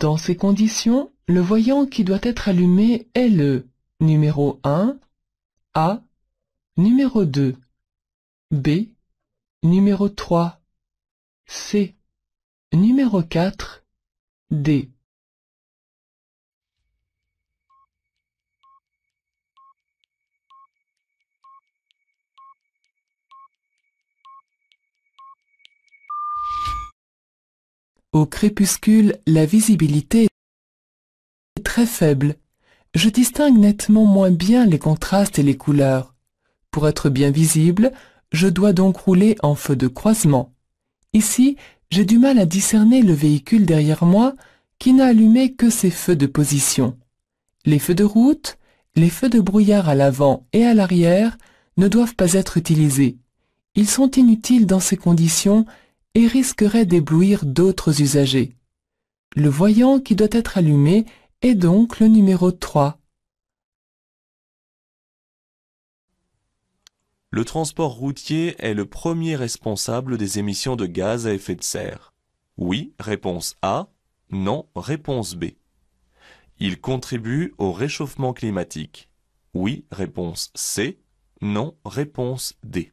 Dans ces conditions, le voyant qui doit être allumé est le numéro 1, A, numéro 2, B, numéro 3, C, numéro 4, D. Au crépuscule, la visibilité est très faible. Je distingue nettement moins bien les contrastes et les couleurs. Pour être bien visible, je dois donc rouler en feu de croisement. Ici, j'ai du mal à discerner le véhicule derrière moi qui n'a allumé que ses feux de position. Les feux de route, les feux de brouillard à l'avant et à l'arrière ne doivent pas être utilisés. Ils sont inutiles dans ces conditions et risquerait d'éblouir d'autres usagers. Le voyant qui doit être allumé est donc le numéro 3. Le transport routier est le premier responsable des émissions de gaz à effet de serre. Oui, réponse A. Non, réponse B. Il contribue au réchauffement climatique. Oui, réponse C. Non, réponse D.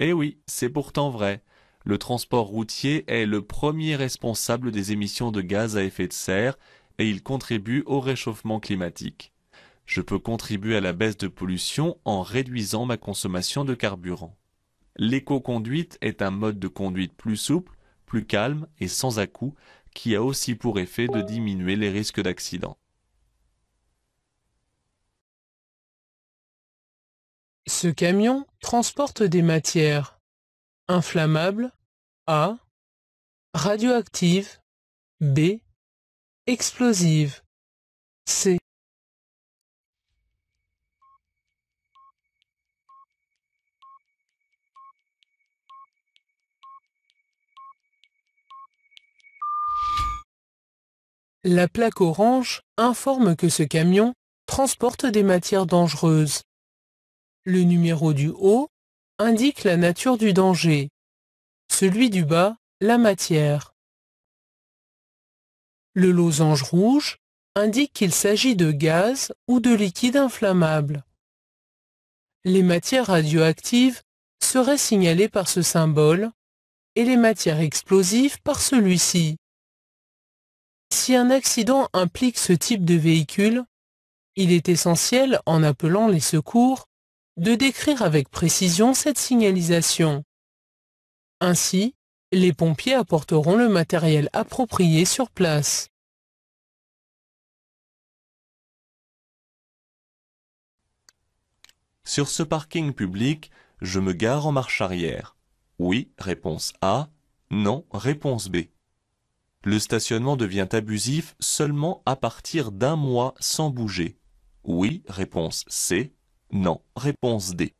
Eh oui, c'est pourtant vrai. Le transport routier est le premier responsable des émissions de gaz à effet de serre et il contribue au réchauffement climatique. Je peux contribuer à la baisse de pollution en réduisant ma consommation de carburant. L'éco-conduite est un mode de conduite plus souple, plus calme et sans à-coups qui a aussi pour effet de diminuer les risques d'accident. Ce camion transporte des matières inflammables A, radioactives B, explosives C. La plaque orange informe que ce camion transporte des matières dangereuses. Le numéro du haut indique la nature du danger. Celui du bas, la matière. Le losange rouge indique qu'il s'agit de gaz ou de liquide inflammable. Les matières radioactives seraient signalées par ce symbole et les matières explosives par celui-ci. Si un accident implique ce type de véhicule, il est essentiel, en appelant les secours, de décrire avec précision cette signalisation. Ainsi, les pompiers apporteront le matériel approprié sur place. Sur ce parking public, je me gare en marche arrière. Oui, réponse A. Non, réponse B. Le stationnement devient abusif seulement à partir d'un mois sans bouger. Oui, réponse C. Non. Réponse D.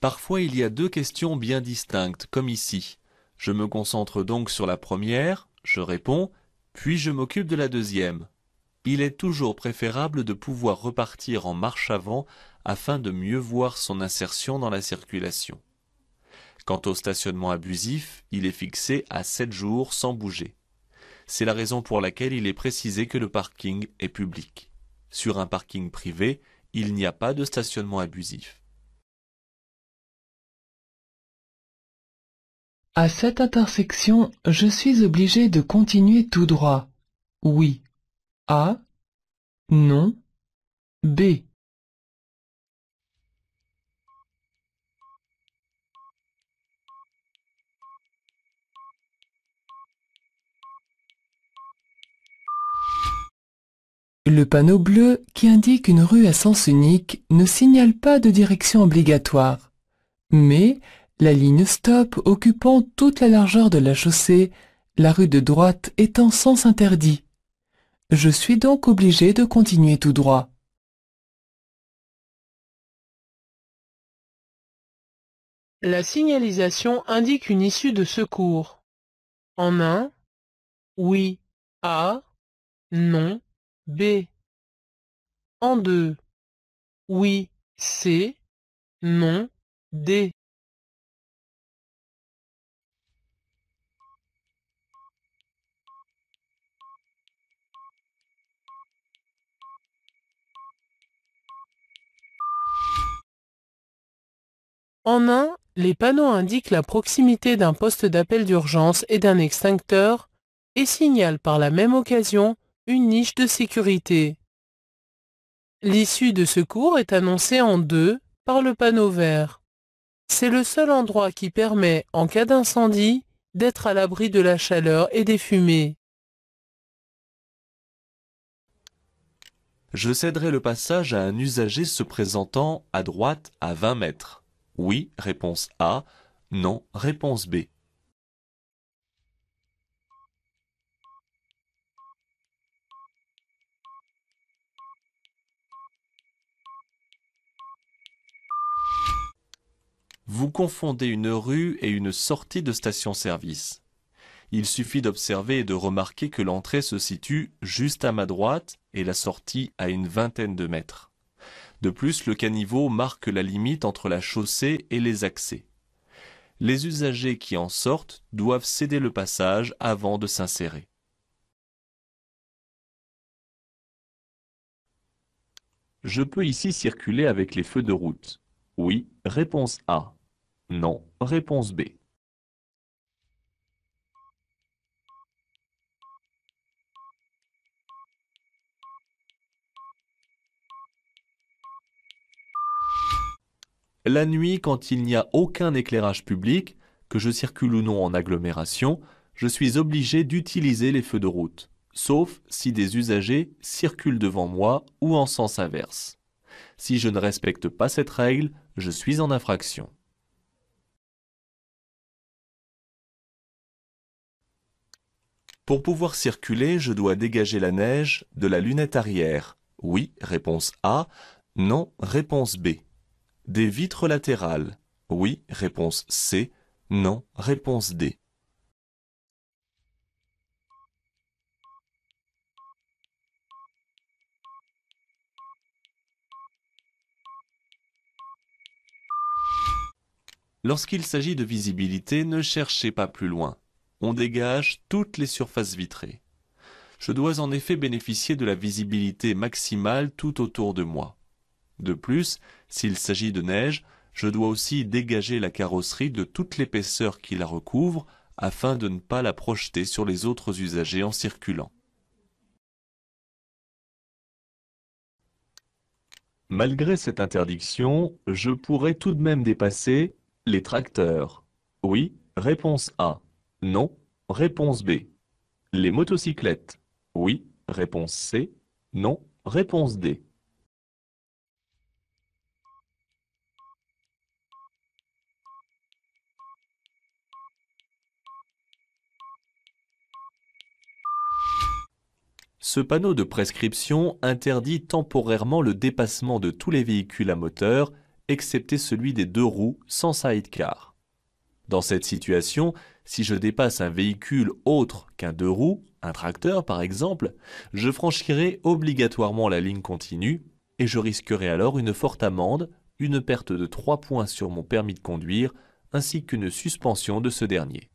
Parfois il y a deux questions bien distinctes, comme ici. Je me concentre donc sur la première, je réponds, puis je m'occupe de la deuxième. Il est toujours préférable de pouvoir repartir en marche avant afin de mieux voir son insertion dans la circulation. Quant au stationnement abusif, il est fixé à 7 jours sans bouger. C'est la raison pour laquelle il est précisé que le parking est public. Sur un parking privé, il n'y a pas de stationnement abusif. À cette intersection, je suis obligé de continuer tout droit. Oui. A. Non. B. Le panneau bleu qui indique une rue à sens unique ne signale pas de direction obligatoire, mais la ligne stop occupant toute la largeur de la chaussée, la rue de droite étant sens interdit. Je suis donc obligé de continuer tout droit. La signalisation indique une issue de secours. En un, oui, A, non, B en deux. Oui, c'est, non, D. En un, les panneaux indiquent la proximité d'un poste d'appel d'urgence et d'un extincteur et signalent par la même occasion une niche de sécurité. L'issue de ce cours est annoncée en deux par le panneau vert. C'est le seul endroit qui permet, en cas d'incendie, d'être à l'abri de la chaleur et des fumées. Je céderai le passage à un usager se présentant à droite à 20 mètres. Oui, réponse A. Non, réponse B. vous confondez une rue et une sortie de station-service. Il suffit d'observer et de remarquer que l'entrée se situe juste à ma droite et la sortie à une vingtaine de mètres. De plus, le caniveau marque la limite entre la chaussée et les accès. Les usagers qui en sortent doivent céder le passage avant de s'insérer. Je peux ici circuler avec les feux de route. Oui, réponse A. Non. Réponse B. La nuit, quand il n'y a aucun éclairage public, que je circule ou non en agglomération, je suis obligé d'utiliser les feux de route, sauf si des usagers circulent devant moi ou en sens inverse. Si je ne respecte pas cette règle, je suis en infraction. Pour pouvoir circuler, je dois dégager la neige de la lunette arrière. Oui, réponse A. Non, réponse B. Des vitres latérales. Oui, réponse C. Non, réponse D. Lorsqu'il s'agit de visibilité, ne cherchez pas plus loin on dégage toutes les surfaces vitrées. Je dois en effet bénéficier de la visibilité maximale tout autour de moi. De plus, s'il s'agit de neige, je dois aussi dégager la carrosserie de toute l'épaisseur qui la recouvre afin de ne pas la projeter sur les autres usagers en circulant. Malgré cette interdiction, je pourrais tout de même dépasser les tracteurs. Oui, réponse A. Non, Réponse B. Les motocyclettes. Oui. Réponse C. Non. Réponse D. Ce panneau de prescription interdit temporairement le dépassement de tous les véhicules à moteur, excepté celui des deux roues sans sidecar. Dans cette situation, si je dépasse un véhicule autre qu'un deux roues, un tracteur par exemple, je franchirai obligatoirement la ligne continue et je risquerai alors une forte amende, une perte de 3 points sur mon permis de conduire ainsi qu'une suspension de ce dernier.